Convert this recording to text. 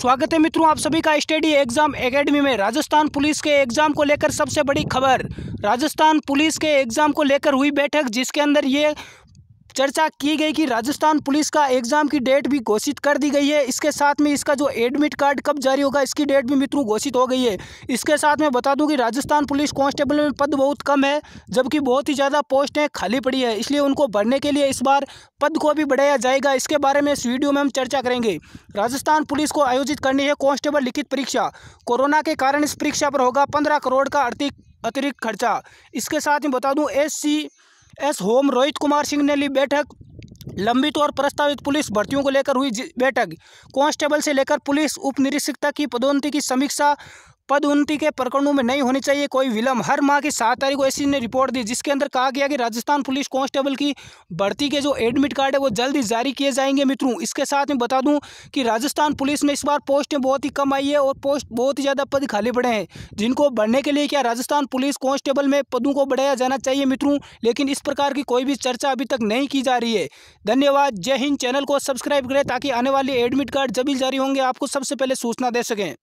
स्वागत है मित्रों आप सभी का स्टडी एग्जाम एकेडमी में राजस्थान पुलिस के एग्जाम को लेकर सबसे बड़ी खबर राजस्थान पुलिस के एग्जाम को लेकर हुई बैठक जिसके अंदर ये चर्चा की गई कि राजस्थान पुलिस का एग्जाम की डेट भी घोषित कर दी गई है इसके साथ में इसका जो एडमिट कार्ड कब जारी होगा इसकी डेट भी मित्रों घोषित हो गई है इसके साथ में बता दूं कि राजस्थान पुलिस कांस्टेबल में पद बहुत कम है जबकि बहुत ही ज़्यादा पोस्टें खाली पड़ी है इसलिए उनको भरने के लिए इस बार पद को भी बढ़ाया जाएगा इसके बारे में इस वीडियो में हम चर्चा करेंगे राजस्थान पुलिस को आयोजित करनी है कांस्टेबल लिखित परीक्षा कोरोना के कारण इस परीक्षा पर होगा पंद्रह करोड़ का अतिरिक्त खर्चा इसके साथ ही बता दूँ S S home Rohit Kumar Singh ने ली बैठक लंबित और प्रस्तावित पुलिस भर्तियों को लेकर हुई बैठक कांस्टेबल से लेकर पुलिस उप निरीक्षक की पदोन्नति की समीक्षा पदोन्नति के प्रकरणों में नहीं होनी चाहिए कोई विलंब हर माह की सात तारीख को एसी ने रिपोर्ट दी जिसके अंदर कहा गया कि राजस्थान पुलिस कांस्टेबल की भर्ती के जो एडमिट कार्ड है वो जल्द ही जारी किए जाएंगे मित्रों इसके साथ में बता दूं कि राजस्थान पुलिस में इस बार पोस्टें बहुत ही कम आई है और पोस्ट बहुत ही ज़्यादा पद खाली पड़े हैं जिनको बढ़ने के लिए क्या राजस्थान पुलिस कांस्टेबल में पदों को बढ़ाया जाना चाहिए मित्रों लेकिन इस प्रकार की कोई भी चर्चा अभी तक नहीं की जा रही है धन्यवाद जय हिंद चैनल को सब्सक्राइब करें ताकि आने वाले एडमिट कार्ड जब भी जारी होंगे आपको सबसे पहले सूचना दे सकें